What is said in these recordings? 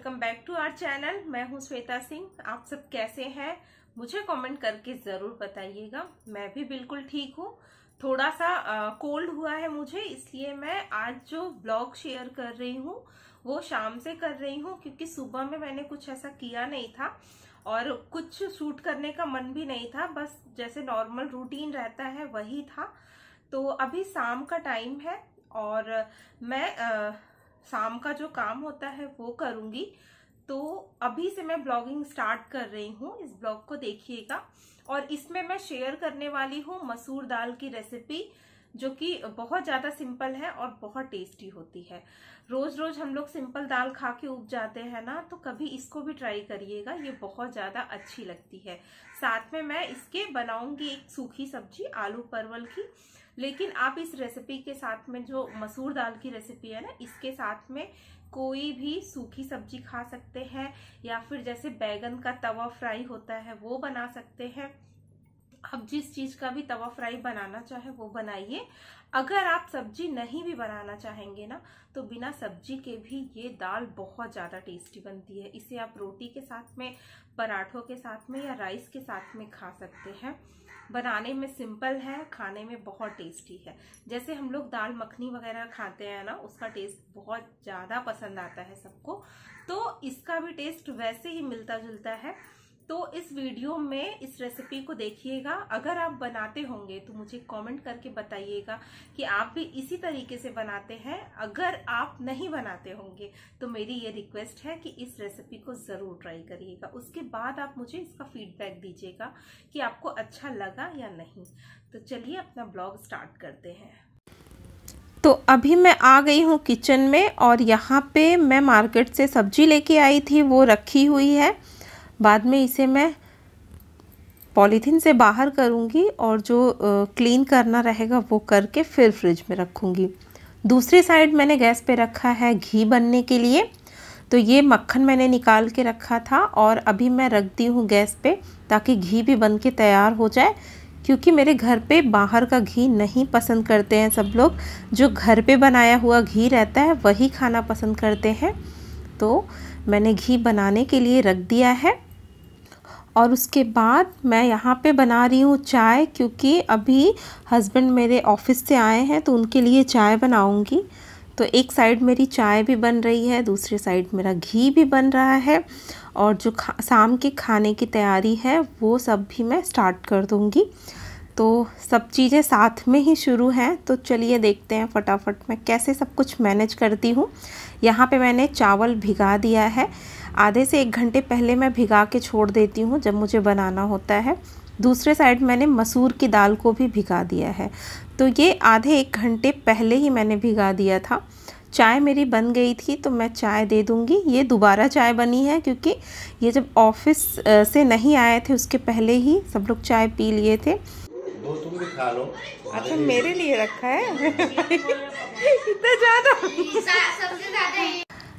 welcome back to our channel मैं हूं श्वेता सिंह आप सब कैसे हैं मुझे कमेंट करके ज़रूर बताइएगा मैं भी बिल्कुल ठीक हूं थोड़ा सा कोल्ड हुआ है मुझे इसलिए मैं आज जो ब्लॉग शेयर कर रही हूं वो शाम से कर रही हूं क्योंकि सुबह में मैंने कुछ ऐसा किया नहीं था और कुछ शूट करने का मन भी नहीं था बस जैसे नॉर्मल रूटीन रहता है वही था तो अभी शाम का टाइम है और मैं शाम का जो काम होता है वो करूंगी तो अभी से मैं ब्लॉगिंग स्टार्ट कर रही हूँ इस ब्लॉग को देखिएगा और इसमें मैं शेयर करने वाली हूँ मसूर दाल की रेसिपी जो कि बहुत ज़्यादा सिंपल है और बहुत टेस्टी होती है रोज़ रोज़ हम लोग सिंपल दाल खा के उग जाते हैं ना तो कभी इसको भी ट्राई करिएगा ये बहुत ज़्यादा अच्छी लगती है साथ में मैं इसके बनाऊंगी एक सूखी सब्जी आलू परवल की लेकिन आप इस रेसिपी के साथ में जो मसूर दाल की रेसिपी है ना इसके साथ में कोई भी सूखी सब्जी खा सकते हैं या फिर जैसे बैगन का तवा फ्राई होता है वो बना सकते हैं आप जिस चीज का भी तवा फ्राई बनाना चाहे वो बनाइए अगर आप सब्जी नहीं भी बनाना चाहेंगे ना तो बिना सब्जी के भी ये दाल बहुत ज़्यादा टेस्टी बनती है इसे आप रोटी के साथ में पराठों के साथ में या राइस के साथ में खा सकते हैं बनाने में सिंपल है खाने में बहुत टेस्टी है जैसे हम लोग दाल मखनी वगैरह खाते हैं ना उसका टेस्ट बहुत ज़्यादा पसंद आता है सबको तो इसका भी टेस्ट वैसे ही मिलता जुलता है तो इस वीडियो में इस रेसिपी को देखिएगा अगर आप बनाते होंगे तो मुझे कमेंट करके बताइएगा कि आप भी इसी तरीके से बनाते हैं अगर आप नहीं बनाते होंगे तो मेरी ये रिक्वेस्ट है कि इस रेसिपी को ज़रूर ट्राई करिएगा उसके बाद आप मुझे इसका फीडबैक दीजिएगा कि आपको अच्छा लगा या नहीं तो चलिए अपना ब्लॉग स्टार्ट करते हैं तो अभी मैं आ गई हूँ किचन में और यहाँ पे मैं मार्केट से सब्जी लेके आई थी वो रखी हुई है बाद में इसे मैं पॉलीथीन से बाहर करूँगी और जो क्लीन करना रहेगा वो करके फिर फ्रिज में रखूँगी दूसरी साइड मैंने गैस पे रखा है घी बनने के लिए तो ये मक्खन मैंने निकाल के रखा था और अभी मैं रख दी हूँ गैस पे ताकि घी भी बन के तैयार हो जाए क्योंकि मेरे घर पे बाहर का घी नहीं पसंद करते हैं सब लोग जो घर पे बनाया हुआ घी रहता है वही खाना पसंद करते हैं तो मैंने घी बनाने के लिए रख दिया है और उसके बाद मैं यहाँ पे बना रही हूँ चाय क्योंकि अभी हस्बैंड मेरे ऑफिस से आए हैं तो उनके लिए चाय बनाऊँगी तो एक साइड मेरी चाय भी बन रही है दूसरी साइड मेरा घी भी बन रहा है और जो खा शाम के खाने की तैयारी है वो सब भी मैं स्टार्ट कर दूँगी तो सब चीज़ें साथ में ही शुरू हैं तो चलिए देखते हैं फटाफट मैं कैसे सब कुछ मैनेज करती हूँ यहाँ पे मैंने चावल भिगा दिया है आधे से एक घंटे पहले मैं भिगा के छोड़ देती हूँ जब मुझे बनाना होता है दूसरे साइड मैंने मसूर की दाल को भी भिगा दिया है तो ये आधे एक घंटे पहले ही मैंने भिगा दिया था चाय मेरी बन गई थी तो मैं चाय दे दूँगी ये दोबारा चाय बनी है क्योंकि ये जब ऑफिस से नहीं आए थे उसके पहले ही सब लोग चाय पी लिए थे अच्छा मेरे लिए रखा है इतना ज़्यादा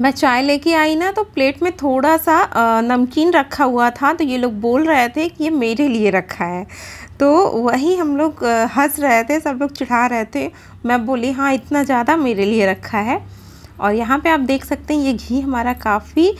मैं चाय लेके आई ना तो प्लेट में थोड़ा सा नमकीन रखा हुआ था तो ये लोग बोल रहे थे कि ये मेरे लिए रखा है तो वही हम लोग हंस रहे थे सब लोग चिढ़ा रहे थे मैं बोली हाँ इतना ज़्यादा मेरे लिए रखा है और यहाँ पे आप देख सकते हैं ये घी हमारा काफ़ी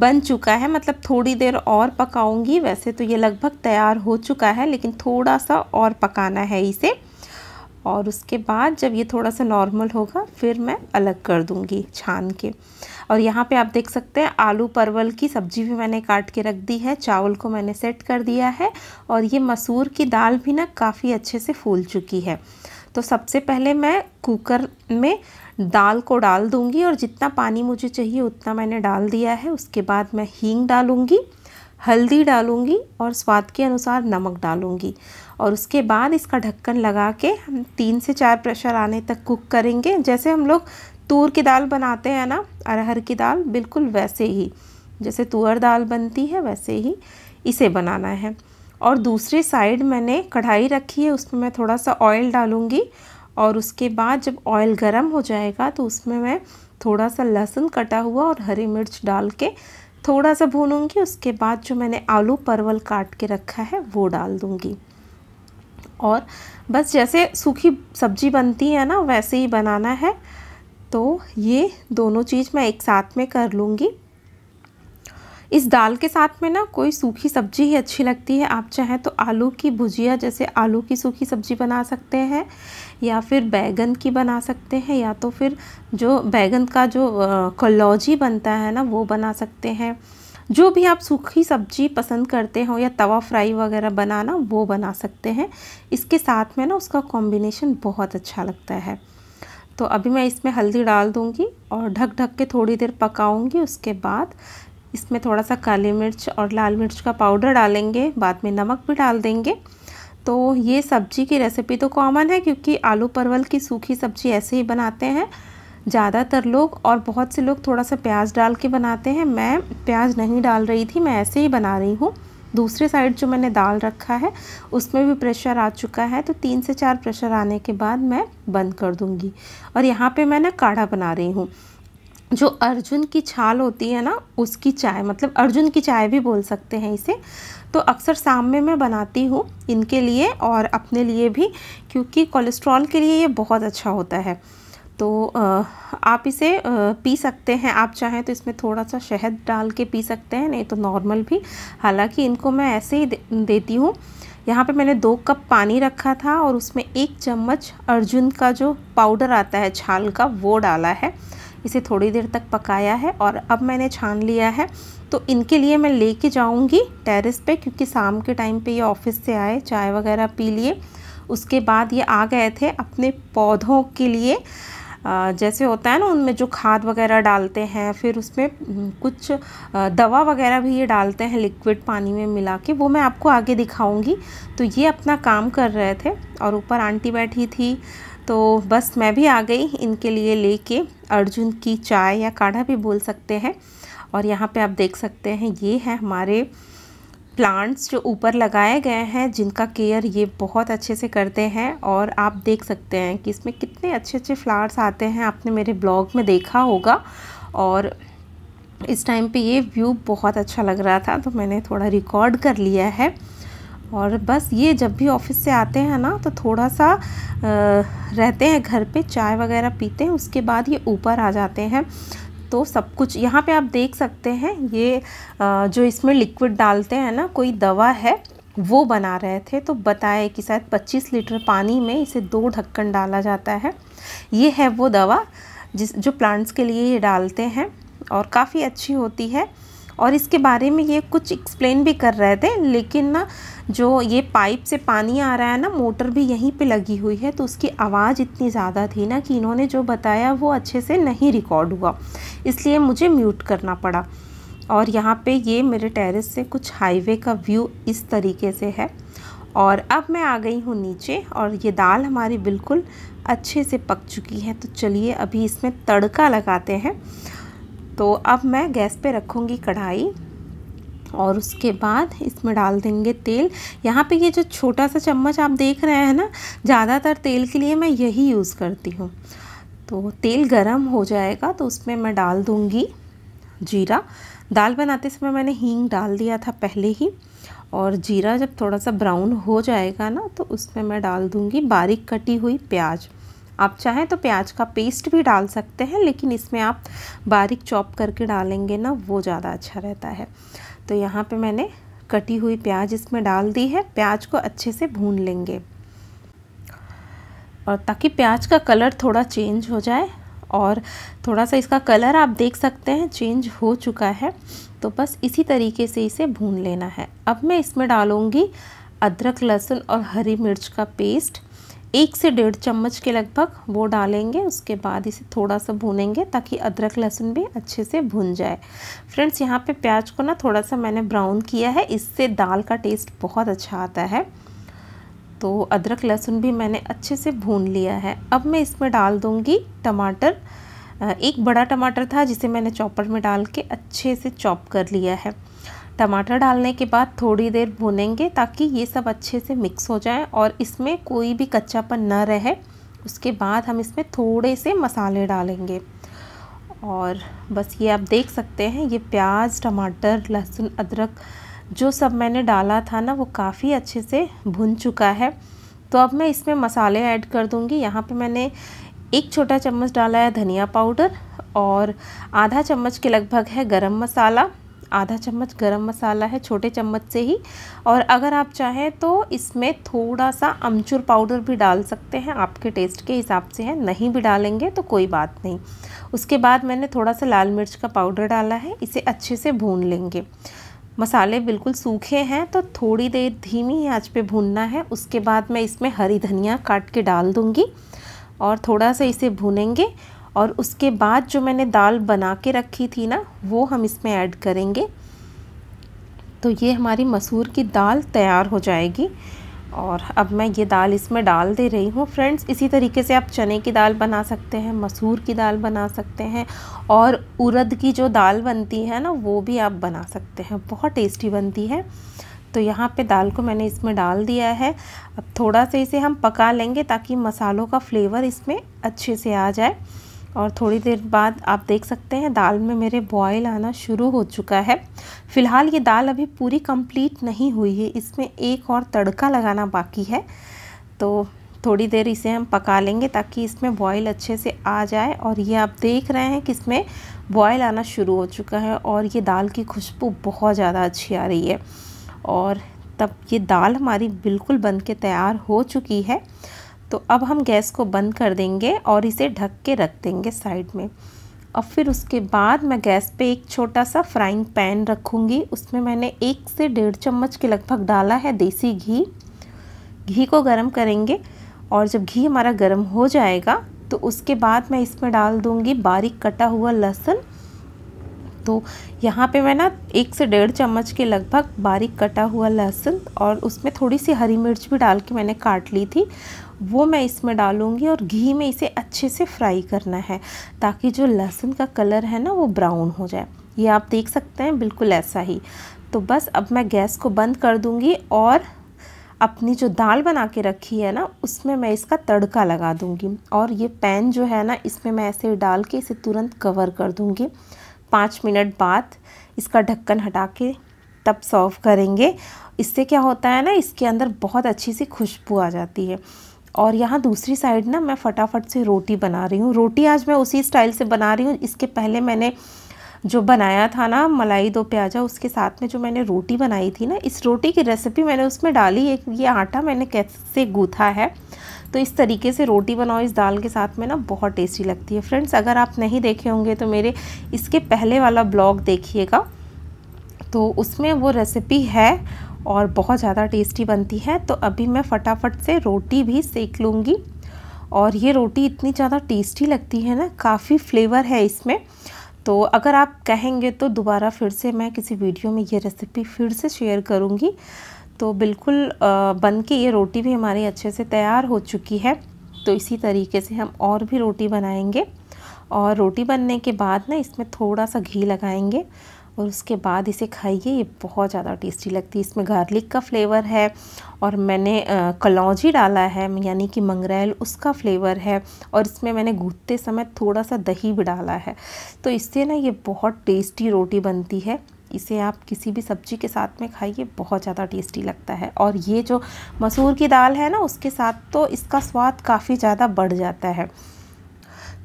बन चुका है मतलब थोड़ी देर और पकाऊंगी वैसे तो ये लगभग तैयार हो चुका है लेकिन थोड़ा सा और पकाना है इसे और उसके बाद जब ये थोड़ा सा नॉर्मल होगा फिर मैं अलग कर दूँगी छान के और यहाँ पे आप देख सकते हैं आलू परवल की सब्ज़ी भी मैंने काट के रख दी है चावल को मैंने सेट कर दिया है और ये मसूर की दाल भी ना काफ़ी अच्छे से फूल चुकी है तो सबसे पहले मैं कुकर में दाल को डाल दूँगी और जितना पानी मुझे चाहिए उतना मैंने डाल दिया है उसके बाद मैं हींग डालूँगी हल्दी डालूँगी और स्वाद के अनुसार नमक डालूँगी और उसके बाद इसका ढक्कन लगा के हम तीन से चार प्रेशर आने तक कुक करेंगे जैसे हम लोग तूर की दाल बनाते हैं ना अरहर की दाल बिल्कुल वैसे ही जैसे तुअर दाल बनती है वैसे ही इसे बनाना है और दूसरी साइड मैंने कढ़ाई रखी है उसमें मैं थोड़ा सा ऑयल डालूँगी और उसके बाद जब ऑयल गर्म हो जाएगा तो उसमें मैं थोड़ा सा लहसुन कटा हुआ और हरी मिर्च डाल के थोड़ा सा भूनूंगी उसके बाद जो मैंने आलू परवल काट के रखा है वो डाल दूंगी और बस जैसे सूखी सब्जी बनती है ना वैसे ही बनाना है तो ये दोनों चीज़ मैं एक साथ में कर लूँगी इस दाल के साथ में ना कोई सूखी सब्जी ही अच्छी लगती है आप चाहें तो आलू की भुजिया जैसे आलू की सूखी सब्जी बना सकते हैं या फिर बैगन की बना सकते हैं या तो फिर जो बैगन का जो कलौजी बनता है ना वो बना सकते हैं जो भी आप सूखी सब्जी पसंद करते हो या तवा फ्राई वगैरह बनाना वो बना सकते हैं इसके साथ में ना उसका कॉम्बिनेशन बहुत अच्छा लगता है तो अभी मैं इसमें हल्दी डाल दूँगी और ढक ढक के थोड़ी देर पकाऊँगी उसके बाद इसमें थोड़ा सा काली मिर्च और लाल मिर्च का पाउडर डालेंगे बाद में नमक भी डाल देंगे तो ये सब्जी की रेसिपी तो कॉमन है क्योंकि आलू परवल की सूखी सब्जी ऐसे ही बनाते हैं ज़्यादातर लोग और बहुत से लोग थोड़ा सा प्याज डाल के बनाते हैं मैं प्याज नहीं डाल रही थी मैं ऐसे ही बना रही हूँ दूसरे साइड जो मैंने दाल रखा है उसमें भी प्रेशर आ चुका है तो तीन से चार प्रेशर आने के बाद मैं बंद कर दूँगी और यहाँ पे मैं ना काढ़ा बना रही हूँ जो अर्जुन की छाल होती है ना उसकी चाय मतलब अर्जुन की चाय भी बोल सकते हैं इसे तो अक्सर शाम में मैं बनाती हूँ इनके लिए और अपने लिए भी क्योंकि कोलेस्ट्रॉल के लिए ये बहुत अच्छा होता है तो आप इसे पी सकते हैं आप चाहें तो इसमें थोड़ा सा शहद डाल के पी सकते हैं नहीं तो नॉर्मल भी हालांकि इनको मैं ऐसे ही दे, देती हूँ यहाँ पे मैंने दो कप पानी रखा था और उसमें एक चम्मच अर्जुन का जो पाउडर आता है छाल का वो डाला है इसे थोड़ी देर तक पकाया है और अब मैंने छान लिया है तो इनके लिए मैं लेके जाऊंगी टेरेस पे क्योंकि शाम के टाइम पे ये ऑफिस से आए चाय वगैरह पी लिए उसके बाद ये आ गए थे अपने पौधों के लिए जैसे होता है ना उनमें जो खाद वगैरह डालते हैं फिर उसमें हम्म, कुछ दवा वगैरह भी ये डालते हैं लिक्विड पानी में मिला के वो मैं आपको आगे दिखाऊंगी तो ये अपना काम कर रहे थे और ऊपर आंटी बैठी थी तो बस मैं भी आ गई इनके लिए लेके अर्जुन की चाय या काढ़ा भी बोल सकते हैं और यहाँ पे आप देख सकते हैं ये है हमारे प्लांट्स जो ऊपर लगाए गए हैं जिनका केयर ये बहुत अच्छे से करते हैं और आप देख सकते हैं कि इसमें कितने अच्छे अच्छे फ्लावर्स आते हैं आपने मेरे ब्लॉग में देखा होगा और इस टाइम पे ये व्यू बहुत अच्छा लग रहा था तो मैंने थोड़ा रिकॉर्ड कर लिया है और बस ये जब भी ऑफिस से आते हैं ना तो थोड़ा सा रहते हैं घर पे चाय वगैरह पीते हैं उसके बाद ये ऊपर आ जाते हैं तो सब कुछ यहाँ पे आप देख सकते हैं ये जो इसमें लिक्विड डालते हैं ना कोई दवा है वो बना रहे थे तो बताए कि शायद 25 लीटर पानी में इसे दो ढक्कन डाला जाता है ये है वो दवा जिस जो प्लांट्स के लिए ये डालते हैं और काफ़ी अच्छी होती है और इसके बारे में ये कुछ एक्सप्लेन भी कर रहे थे लेकिन ना जो ये पाइप से पानी आ रहा है ना मोटर भी यहीं पे लगी हुई है तो उसकी आवाज़ इतनी ज़्यादा थी ना कि इन्होंने जो बताया वो अच्छे से नहीं रिकॉर्ड हुआ इसलिए मुझे म्यूट करना पड़ा और यहाँ पे ये मेरे टेरेस से कुछ हाईवे का व्यू इस तरीके से है और अब मैं आ गई हूँ नीचे और ये दाल हमारी बिल्कुल अच्छे से पक चुकी है तो चलिए अभी इसमें तड़का लगाते हैं तो अब मैं गैस पे रखूँगी कढ़ाई और उसके बाद इसमें डाल देंगे तेल यहाँ पे ये जो छोटा सा चम्मच आप देख रहे हैं ना ज़्यादातर तेल के लिए मैं यही यूज़ करती हूँ तो तेल गरम हो जाएगा तो उसमें मैं डाल दूँगी जीरा दाल बनाते समय मैंने हींग डाल दिया था पहले ही और जीरा जब थोड़ा सा ब्राउन हो जाएगा ना तो उसमें मैं डाल दूँगी बारीक कटी हुई प्याज़ आप चाहें तो प्याज का पेस्ट भी डाल सकते हैं लेकिन इसमें आप बारीक चॉप करके डालेंगे ना वो ज़्यादा अच्छा रहता है तो यहाँ पे मैंने कटी हुई प्याज इसमें डाल दी है प्याज को अच्छे से भून लेंगे और ताकि प्याज का कलर थोड़ा चेंज हो जाए और थोड़ा सा इसका कलर आप देख सकते हैं चेंज हो चुका है तो बस इसी तरीके से इसे भून लेना है अब मैं इसमें डालूँगी अदरक लहसुन और हरी मिर्च का पेस्ट एक से डेढ़ चम्मच के लगभग वो डालेंगे उसके बाद इसे थोड़ा सा भूनेंगे ताकि अदरक लहसुन भी अच्छे से भुन जाए फ्रेंड्स यहाँ पे प्याज को ना थोड़ा सा मैंने ब्राउन किया है इससे दाल का टेस्ट बहुत अच्छा आता है तो अदरक लहसुन भी मैंने अच्छे से भून लिया है अब मैं इसमें डाल दूँगी टमाटर एक बड़ा टमाटर था जिसे मैंने चॉपर में डाल के अच्छे से चॉप कर लिया है टमाटर डालने के बाद थोड़ी देर भूनेंगे ताकि ये सब अच्छे से मिक्स हो जाए और इसमें कोई भी कच्चापन न रहे उसके बाद हम इसमें थोड़े से मसाले डालेंगे और बस ये आप देख सकते हैं ये प्याज टमाटर लहसुन अदरक जो सब मैंने डाला था ना वो काफ़ी अच्छे से भुन चुका है तो अब मैं इसमें मसाले ऐड कर दूँगी यहाँ पे मैंने एक छोटा चम्मच डाला है धनिया पाउडर और आधा चम्मच के लगभग है गरम मसाला आधा चम्मच गरम मसाला है छोटे चम्मच से ही और अगर आप चाहें तो इसमें थोड़ा सा अमचूर पाउडर भी डाल सकते हैं आपके टेस्ट के हिसाब से है नहीं भी डालेंगे तो कोई बात नहीं उसके बाद मैंने थोड़ा सा लाल मिर्च का पाउडर डाला है इसे अच्छे से भून लेंगे मसाले बिल्कुल सूखे हैं तो थोड़ी देर धीमी आँच पर भूनना है उसके बाद मैं इसमें हरी धनिया काट के डाल दूँगी और थोड़ा सा इसे भूनेंगे और उसके बाद जो मैंने दाल बना के रखी थी ना वो हम इसमें ऐड करेंगे तो ये हमारी मसूर की दाल तैयार हो जाएगी और अब मैं ये दाल इसमें डाल दे रही हूँ फ्रेंड्स इसी तरीके से आप चने की दाल बना सकते हैं मसूर की दाल बना सकते हैं और उड़द की जो दाल बनती है ना वो भी आप बना सकते हैं बहुत टेस्टी बनती है तो यहाँ पे दाल को मैंने इसमें डाल दिया है अब थोड़ा सा इसे हम पका लेंगे ताकि मसालों का फ्लेवर इसमें अच्छे से आ जाए और थोड़ी देर बाद आप देख सकते हैं दाल में मेरे बॉयल आना शुरू हो चुका है फ़िलहाल ये दाल अभी पूरी कंप्लीट नहीं हुई है इसमें एक और तड़का लगाना बाकी है तो थोड़ी देर इसे हम पका लेंगे ताकि इसमें बॉयल अच्छे से आ जाए और ये आप देख रहे हैं कि इसमें बॉयल आना शुरू हो चुका है और ये दाल की खुशबू बहुत ज़्यादा अच्छी आ रही है और तब ये दाल हमारी बिल्कुल बन के तैयार हो चुकी है तो अब हम गैस को बंद कर देंगे और इसे ढक के रख देंगे साइड में और फिर उसके बाद मैं गैस पे एक छोटा सा फ्राइंग पैन रखूँगी उसमें मैंने एक से डेढ़ चम्मच के लगभग डाला है देसी घी घी को गर्म करेंगे और जब घी हमारा गर्म हो जाएगा तो उसके बाद मैं इसमें डाल दूँगी बारीक कटा हुआ लहसुन तो यहाँ पे मैं ना एक से डेढ़ चम्मच के लगभग बारीक कटा हुआ लहसुन और उसमें थोड़ी सी हरी मिर्च भी डाल के मैंने काट ली थी वो मैं इसमें डालूँगी और घी में इसे अच्छे से फ्राई करना है ताकि जो लहसुन का कलर है ना वो ब्राउन हो जाए ये आप देख सकते हैं बिल्कुल ऐसा ही तो बस अब मैं गैस को बंद कर दूँगी और अपनी जो दाल बना के रखी है ना उसमें मैं इसका तड़का लगा दूँगी और ये पैन जो है ना इसमें मैं ऐसे डाल के इसे तुरंत कवर कर दूँगी पाँच मिनट बाद इसका ढक्कन हटा के तब सर्व करेंगे इससे क्या होता है ना इसके अंदर बहुत अच्छी सी खुशबू आ जाती है और यहाँ दूसरी साइड ना मैं फटाफट से रोटी बना रही हूँ रोटी आज मैं उसी स्टाइल से बना रही हूँ इसके पहले मैंने जो बनाया था ना मलाई दो प्याजा उसके साथ में जो मैंने रोटी बनाई थी ना इस रोटी की रेसिपी मैंने उसमें डाली एक ये आटा मैंने कैसे गूथा है तो इस तरीके से रोटी बनाओ इस दाल के साथ में ना बहुत टेस्टी लगती है फ्रेंड्स अगर आप नहीं देखे होंगे तो मेरे इसके पहले वाला ब्लॉग देखिएगा तो उसमें वो रेसिपी है और बहुत ज़्यादा टेस्टी बनती है तो अभी मैं फटाफट से रोटी भी सेक लूँगी और ये रोटी इतनी ज़्यादा टेस्टी लगती है ना काफ़ी फ्लेवर है इसमें तो अगर आप कहेंगे तो दोबारा फिर से मैं किसी वीडियो में ये रेसिपी फिर से शेयर करूँगी तो बिल्कुल बन के ये रोटी भी हमारी अच्छे से तैयार हो चुकी है तो इसी तरीके से हम और भी रोटी बनाएंगे और रोटी बनने के बाद ना इसमें थोड़ा सा घी लगाएंगे और उसके बाद इसे खाइए ये बहुत ज़्यादा टेस्टी लगती है इसमें गार्लिक का फ्लेवर है और मैंने कलौजी डाला है यानी कि मंगरेल उसका फ्लेवर है और इसमें मैंने गूदते समय थोड़ा सा दही भी डाला है तो इससे ना ये बहुत टेस्टी रोटी बनती है इसे आप किसी भी सब्जी के साथ में खाइए बहुत ज़्यादा टेस्टी लगता है और ये जो मसूर की दाल है ना उसके साथ तो इसका स्वाद काफ़ी ज़्यादा बढ़ जाता है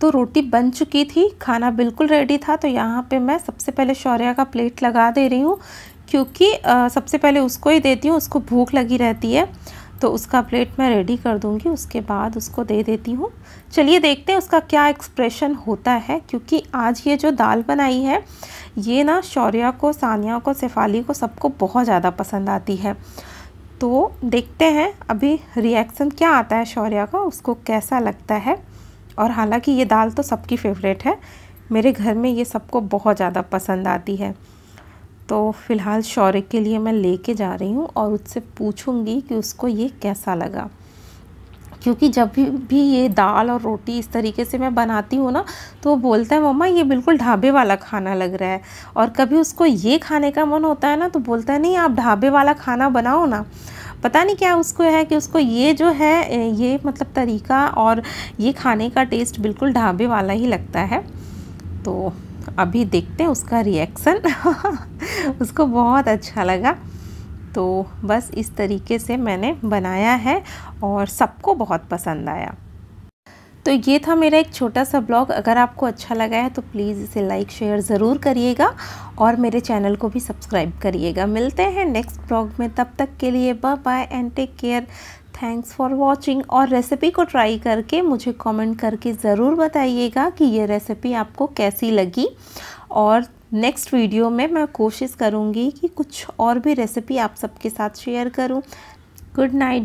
तो रोटी बन चुकी थी खाना बिल्कुल रेडी था तो यहाँ पे मैं सबसे पहले शौर्या का प्लेट लगा दे रही हूँ क्योंकि आ, सबसे पहले उसको ही देती हूँ उसको भूख लगी रहती है तो उसका प्लेट मैं रेडी कर दूँगी उसके बाद उसको दे देती हूँ चलिए देखते हैं उसका क्या एक्सप्रेशन होता है क्योंकि आज ये जो दाल बनाई है ये ना शौर्या को सानिया को शेफाली को सबको बहुत ज़्यादा पसंद आती है तो देखते हैं अभी रिएक्शन क्या आता है शौर्या का उसको कैसा लगता है और हालांकि ये दाल तो सबकी फेवरेट है मेरे घर में ये सबको बहुत ज़्यादा पसंद आती है तो फ़िलहाल शौर्य के लिए मैं लेके जा रही हूँ और उससे पूछूँगी कि उसको ये कैसा लगा क्योंकि जब भी भी ये दाल और रोटी इस तरीके से मैं बनाती हूँ ना तो वो बोलता है मम्मा ये बिल्कुल ढाबे वाला खाना लग रहा है और कभी उसको ये खाने का मन होता है ना तो बोलता है नहीं आप ढाबे वाला खाना बनाओ ना पता नहीं क्या उसको है कि उसको ये जो है ये मतलब तरीका और ये खाने का टेस्ट बिल्कुल ढाबे वाला ही लगता है तो अभी देखते हैं उसका रिएक्शन उसको बहुत अच्छा लगा तो बस इस तरीके से मैंने बनाया है और सबको बहुत पसंद आया तो ये था मेरा एक छोटा सा ब्लॉग अगर आपको अच्छा लगा है तो प्लीज़ इसे लाइक शेयर ज़रूर करिएगा और मेरे चैनल को भी सब्सक्राइब करिएगा मिलते हैं नेक्स्ट ब्लॉग में तब तक के लिए bye bye and take care thanks for watching और रेसिपी को ट्राई करके मुझे कॉमेंट करके ज़रूर बताइएगा कि ये रेसिपी आपको कैसी लगी और नेक्स्ट वीडियो में मैं कोशिश करूँगी कि कुछ और भी रेसिपी आप सबके साथ शेयर करूँ गुड नाइट